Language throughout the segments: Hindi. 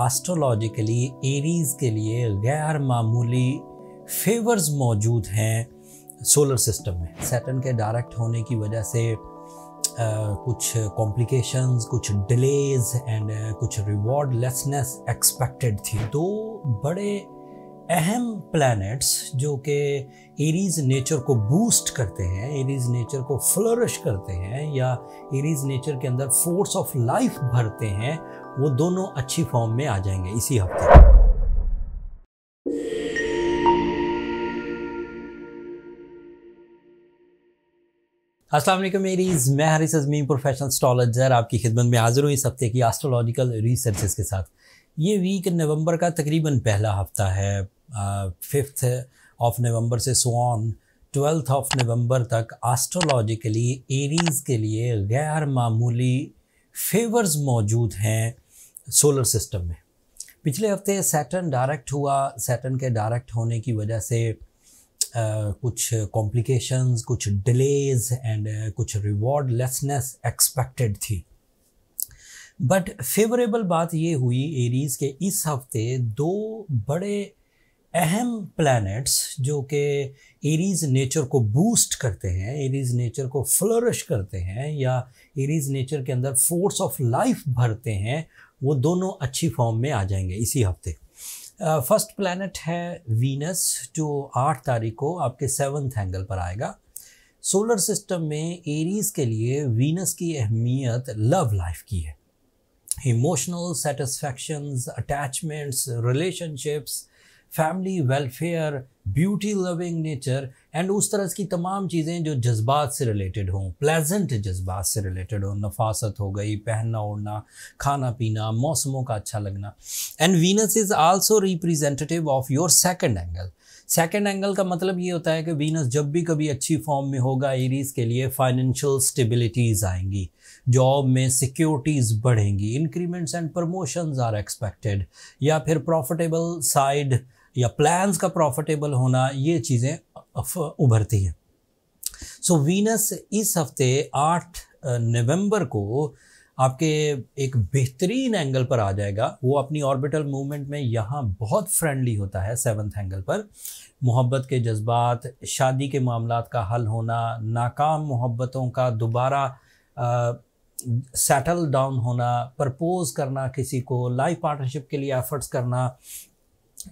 आस्ट्रोलॉजिकली एरीज के लिए गैर मामूली फेवर्स मौजूद हैं सोलर सिस्टम में सैटन के डायरेक्ट होने की वजह से आ, कुछ कॉम्प्लिकेशंस कुछ डिलेज एंड कुछ रिवॉर्ड लेसनेस एक्सपेक्टेड थी दो बड़े अहम प्लैनेट्स जो कि एरीज नेचर को बूस्ट करते हैं एरीज नेचर को फ्लरिश करते हैं या एरीज नेचर के अंदर फोर्स ऑफ लाइफ भरते हैं वो दोनों अच्छी फॉर्म में आ जाएंगे इसी हफ्ते वालेकुम एरीज मैं हरिस अजमी प्रोफेशनल स्टॉलजर आपकी खिदमत में हाजिर हूँ इस हफ्ते की एस्ट्रोलॉजिकल रिसर्चेस के साथ ये वीक नवंबर का तकरीबन पहला हफ्ता है फिफ्थ ऑफ नवंबर से सोन ट्वेल्थ ऑफ नवंबर तक एस्ट्रोलॉजिकली एरीज़ के लिए गैर मामूली फेवर्स मौजूद हैं सोलर सिस्टम में पिछले हफ्ते सैटर्न डायरेक्ट हुआ सैटर्न के डायरेक्ट होने की वजह से आ, कुछ कॉम्प्लिकेशंस कुछ डिलेज एंड कुछ रिवॉर्ड लेसनेस एक्सपेक्टेड थी बट फेवरेबल बात ये हुई एरीज़ के इस हफ्ते दो बड़े अहम प्लैनेट्स जो कि एरीज नेचर को बूस्ट करते हैं एरीज नेचर को फ्लरिश करते हैं या एरीज नेचर के अंदर फोर्स ऑफ लाइफ भरते हैं वो दोनों अच्छी फॉर्म में आ जाएंगे इसी हफ्ते फर्स्ट uh, प्लानट है वीनस जो आठ तारीख को आपके सेवन्थ एंगल पर आएगा सोलर सिस्टम में एरीज के लिए वीनस की अहमियत लव लाइफ की है emotional satisfactions attachments relationships family welfare beauty loving nature and उस तरह की तमाम चीज़ें जो जज्बात से रिलेटेड हों प्लेजेंट जज्बात से रिलेटेड हों नफासत हो गई पहनना ओढ़ना खाना पीना मौसमों का अच्छा लगना and Venus is also representative of your second angle second angle का मतलब ये होता है कि वीनस जब भी कभी अच्छी फॉर्म में होगा एरीज़ के लिए फाइनेंशियल स्टेबिलिटीज़ आएंगी जॉब में सिक्योरिटीज़ बढ़ेंगी increments and promotions are expected या फिर प्रॉफिटेबल साइड या प्लान्स का प्रॉफिटेबल होना ये चीज़ें उभरती हैं सो वीनस इस हफ्ते आठ नवंबर को आपके एक बेहतरीन एंगल पर आ जाएगा वो अपनी ऑर्बिटल मूवमेंट में यहाँ बहुत फ्रेंडली होता है सेवन्थ एंगल पर मोहब्बत के जज्बात शादी के मामला का हल होना नाकाम मोहब्बतों का दोबारा सेटल डाउन होना प्रपोज़ करना किसी को लाइफ पार्टनरशिप के लिए एफर्ट्स करना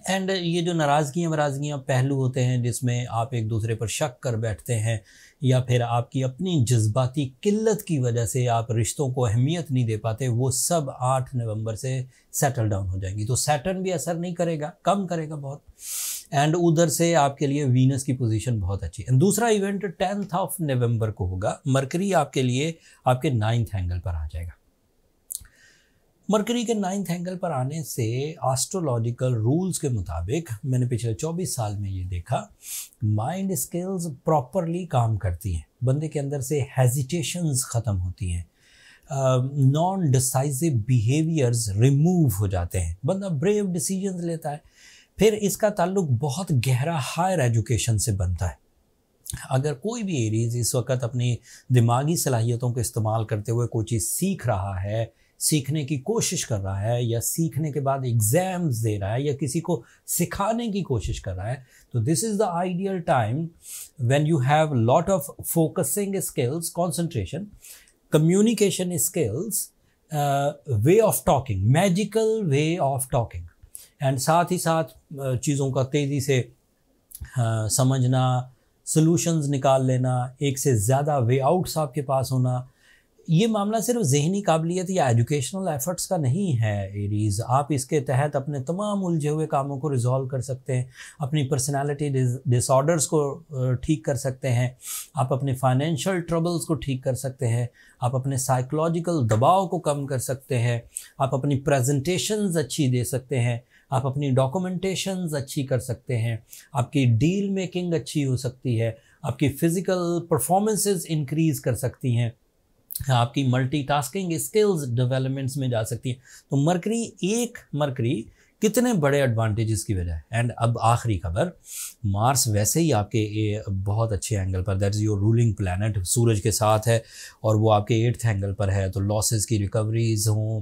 एंड ये जो नाराज़गी वराज़गियाँ पहलू होते हैं जिसमें आप एक दूसरे पर शक कर बैठते हैं या फिर आपकी अपनी जज्बाती किल्लत की वजह से आप रिश्तों को अहमियत नहीं दे पाते वो सब आठ नवंबर से सेटल डाउन हो जाएंगी तो सैटर्न भी असर नहीं करेगा कम करेगा बहुत एंड उधर से आपके लिए वीनस की पोजीशन बहुत अच्छी एंड दूसरा इवेंट टेंथ ऑफ नवंबर को होगा मरकरी आपके लिए आपके नाइन्थ एंगल पर आ जाएगा मरकरी के नाइन्थ एंगल पर आने से एस्ट्रोलॉजिकल रूल्स के मुताबिक मैंने पिछले 24 साल में ये देखा माइंड स्किल्स प्रॉपरली काम करती हैं बंदे के अंदर से हेजिटेशंस ख़त्म होती हैं नॉन डिसाइजिव बिहेवियर्स रिमूव हो जाते हैं बंदा ब्रेव डिसीजन लेता है फिर इसका ताल्लुक बहुत गहरा हायर एजुकेशन से बनता है अगर कोई भी एरीज इस वक्त अपनी दिमागी सलाहियतों को इस्तेमाल करते हुए कोई चीज़ सीख रहा है सीखने की कोशिश कर रहा है या सीखने के बाद एग्जाम्स दे रहा है या किसी को सिखाने की कोशिश कर रहा है तो this is the ideal time when you have lot of focusing skills concentration communication skills way of talking magical way of talking and साथ ही साथ uh, चीज़ों का तेज़ी से uh, समझना सोल्यूशंस निकाल लेना एक से ज़्यादा वे आउट्स आपके पास होना ये मामला सिर्फ जहनी काबिलियत या एजुकेशनल एफर्ट्स का नहीं है एरीज आप इसके तहत अपने तमाम उलझे हुए कामों को रिजॉल्व कर सकते हैं अपनी पर्सनालिटी डिसऑर्डर्स को ठीक कर सकते हैं आप अपने फाइनेंशियल ट्रबल्स को ठीक कर सकते हैं आप अपने साइकोलॉजिकल दबाव को कम कर सकते हैं आप अपनी प्रजेंटेशन अच्छी दे सकते हैं आप अपनी डॉक्यूमेंटेशन अच्छी कर सकते हैं आपकी डील मेकिंग अच्छी हो सकती है आपकी फ़िज़िकल परफॉर्मेंसेज इंक्रीज़ कर सकती हैं आपकी मल्टीटास्किंग स्किल्स डेवलपमेंट्स में जा सकती है तो मरकरी एक मरकरी कितने बड़े एडवांटेजेस की वजह है एंड अब आखिरी खबर मार्स वैसे ही आपके बहुत अच्छे एंगल पर that is your ruling planet सूरज के साथ है और वो आपके एट्थ एंगल पर है तो लॉसेस की रिकवरीज हों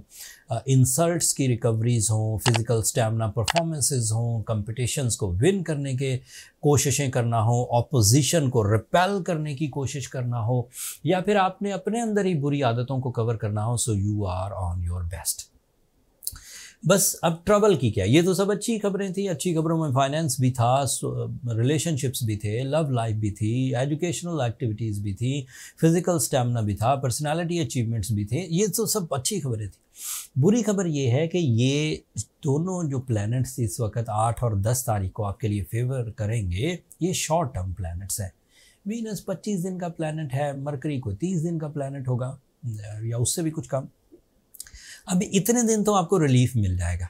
इंसल्ट्स की रिकवरीज हों फिज़िकल स्टैमिना परफॉर्मेंसेज हों कंपटिशन्स को विन करने के कोशिशें करना हो ऑपोजिशन को रिपेल करने की कोशिश करना हो या फिर आपने अपने अंदर ही बुरी आदतों को कवर करना हो so you are on your best बस अब ट्रबल की क्या ये तो सब अच्छी खबरें थी अच्छी खबरों में फाइनेंस भी था रिलेशनशिप्स भी थे लव लाइफ भी थी एजुकेशनल एक्टिविटीज़ भी थी फिज़िकल स्टेमिना भी था पर्सनालिटी अचीवमेंट्स भी थे ये तो सब अच्छी खबरें थी बुरी खबर ये है कि ये दोनों जो प्लैनेट्स इस वक्त आठ और दस तारीख को आपके लिए फेवर करेंगे ये शॉर्ट टर्म प्लानट्स हैं वीनस पच्चीस दिन का प्लानट है मरकरी को तीस दिन का प्लानट होगा या उससे भी कुछ कम अभी इतने दिन तो आपको रिलीफ मिल जाएगा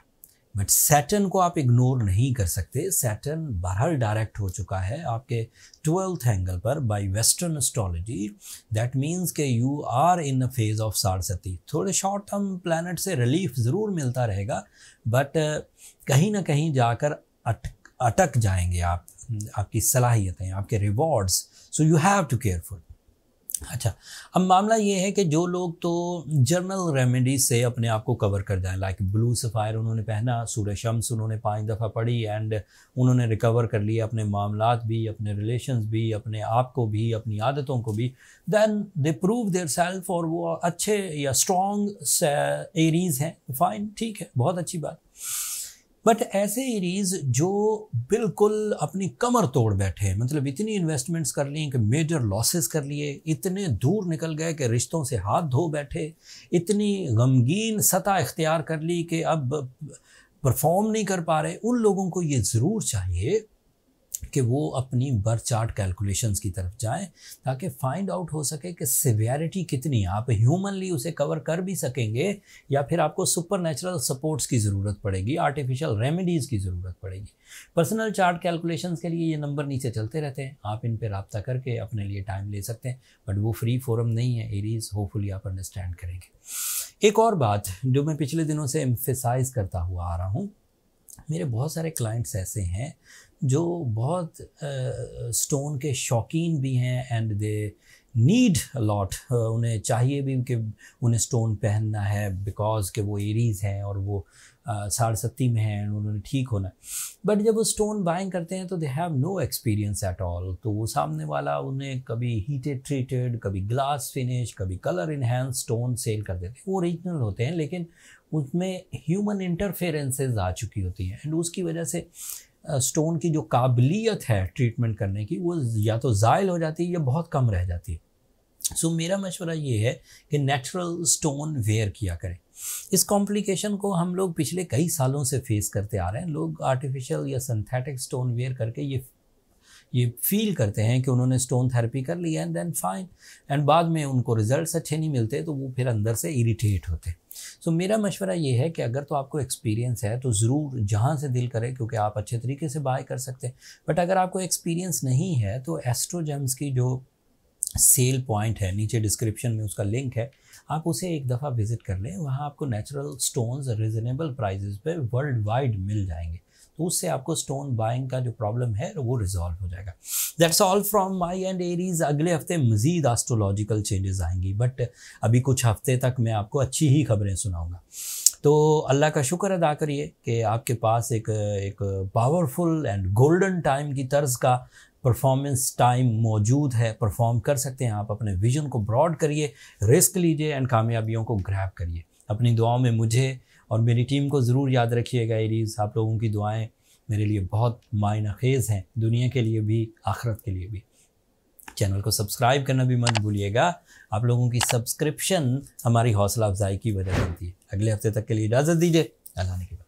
बट सैटन को आप इग्नोर नहीं कर सकते सैटन बहरहाल डायरेक्ट हो चुका है आपके ट्वेल्थ एंगल पर by western astrology that means के you are in a phase of सारसती थोड़े शॉर्ट टर्म प्लानट से रिलीफ ज़रूर मिलता रहेगा बट कहीं ना कहीं जाकर अटक अटक जाएंगे आप आपकी सलाहियतें आपके rewards so you have to careful अच्छा अब मामला ये है कि जो लोग तो जर्नल रेमेडी से अपने आप को कवर कर जाएं लाइक ब्लू सफ़ायर उन्होंने पहना सूर्य शम्स उन्होंने पाँच दफ़ा पढ़ी एंड उन्होंने रिकवर कर लिया अपने मामला भी अपने रिलेशंस भी अपने आप को भी अपनी आदतों को भी then they prove their self और वो अच्छे या स्ट्रॉन्ग एरीज हैं फाइन ठीक है बहुत अच्छी बात बट ऐसे एरीज जो बिल्कुल अपनी कमर तोड़ बैठे मतलब इतनी इन्वेस्टमेंट्स कर ली कि मेजर लॉसेस कर लिए इतने दूर निकल गए कि रिश्तों से हाथ धो बैठे इतनी गमगीन सतह इख्तियार कर ली कि अब परफॉर्म नहीं कर पा रहे उन लोगों को ये ज़रूर चाहिए कि वो अपनी बर्थ चार्ट कैलकुलेशंस की तरफ जाएं ताकि फाइंड आउट हो सके कि सिवियरिटी कितनी आप ह्यूमनली उसे कवर कर भी सकेंगे या फिर आपको सुपर नेचुरल सपोर्ट्स की ज़रूरत पड़ेगी आर्टिफिशियल रेमेडीज़ की ज़रूरत पड़ेगी पर्सनल चार्ट कैलकुलेशंस के लिए ये नंबर नीचे चलते रहते हैं आप इन पर रबता करके अपने लिए टाइम ले सकते हैं बट वो फ्री फोरम नहीं है एरीज होपफुली आप अंडरस्टैंड करेंगे एक और बात जो मैं पिछले दिनों से एम्फेसाइज करता हुआ आ रहा हूँ मेरे बहुत सारे क्लाइंट्स ऐसे हैं जो बहुत स्टोन uh, के शौकीन भी हैं एंड दे नीड लॉट उन्हें चाहिए भी कि उन्हें स्टोन पहनना है बिकॉज के वो एरीज हैं और वो सत्ती में है उन्होंने ठीक होना है बट जब वो स्टोन बाइंग करते हैं तो they have no experience at all तो वो सामने वाला उन्हें कभी हीटेड ट्रीटेड कभी ग्लास फिनिश कभी कलर इन्हेंस स्टोन सेल कर देते हैं वो ओरिजिनल होते हैं लेकिन उसमें ह्यूमन इंटरफेरेंसेज आ चुकी होती हैं एंड उसकी वजह से स्टोन की जो काबिलियत है ट्रीटमेंट करने की वो या तो ज़ायल हो जाती है या बहुत कम रह जाती है सो so, मेरा मशवरा ये है कि नेचुरल स्टोन वेयर किया करें इस कॉम्प्लिकेशन को हम लोग पिछले कई सालों से फेस करते आ रहे हैं लोग आर्टिफिशियल या सिंथेटिक स्टोन वेयर करके ये ये फील करते हैं कि उन्होंने स्टोन थेरेपी कर ली एंड देन फाइन एंड बाद में उनको रिजल्ट्स अच्छे नहीं मिलते तो वो फिर अंदर से इरीटेट होते सो so, मेरा मशवरा ये है कि अगर तो आपको एक्सपीरियंस है तो ज़रूर जहाँ से दिल करे क्योंकि आप अच्छे तरीके से बाय कर सकते हैं बट अगर आपको एक्सपीरियंस नहीं है तो एस्ट्रोजेम्स की जो सेल पॉइंट है नीचे डिस्क्रिप्शन में उसका लिंक है आप उसे एक दफ़ा विज़िट कर लें वहाँ आपको नेचुरल स्टोन्स रिजनेबल प्राइजेज पे वर्ल्ड वाइड मिल जाएंगे तो उससे आपको स्टोन बाइंग का जो प्रॉब्लम है वो रिजॉल्व हो जाएगा that's all from my end Aries अगले हफ्ते मज़ीद एस्ट्रोलॉजिकल चेंजेस आएंगी बट अभी कुछ हफ्ते तक मैं आपको अच्छी ही खबरें सुनाऊँगा तो अल्लाह का शुक्र अदा करिए कि आपके पास एक एक पावरफुल एंड गोल्डन टाइम की तर्ज का परफॉर्मेंस टाइम मौजूद है परफॉर्म कर सकते हैं आप अपने विजन को ब्रॉड करिए रिस्क लीजिए एंड कामयाबियों को ग्रैप करिए अपनी दुआओं में मुझे और मेरी टीम को ज़रूर याद रखिएगा एरीज आप लोगों की दुआएं मेरे लिए बहुत मायने खेज़ हैं दुनिया के लिए भी आखरत के लिए भी चैनल को सब्सक्राइब करना भी मत भूलिएगा आप लोगों की सब्सक्रिप्शन हमारी हौसला अफजाई की वजह बनती है अगले हफ्ते तक के लिए इजाज़त दीजिए अल्लाह ने